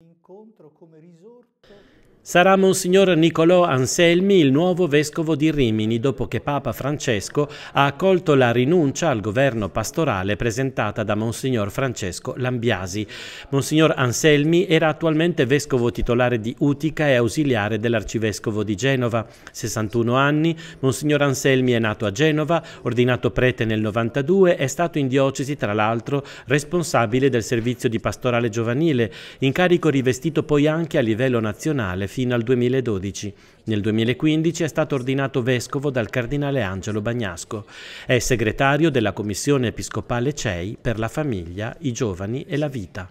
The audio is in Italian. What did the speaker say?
Incontro come risorto. Sarà Monsignor Nicolò Anselmi il nuovo vescovo di Rimini dopo che Papa Francesco ha accolto la rinuncia al governo pastorale presentata da Monsignor Francesco Lambiasi. Monsignor Anselmi era attualmente vescovo titolare di Utica e ausiliare dell'arcivescovo di Genova. 61 anni, Monsignor Anselmi è nato a Genova, ordinato prete nel 92, è stato in diocesi tra l'altro responsabile del servizio di pastorale giovanile, incarico pubblico rivestito poi anche a livello nazionale fino al 2012. Nel 2015 è stato ordinato vescovo dal cardinale Angelo Bagnasco. È segretario della Commissione Episcopale CEI per la famiglia, i giovani e la vita.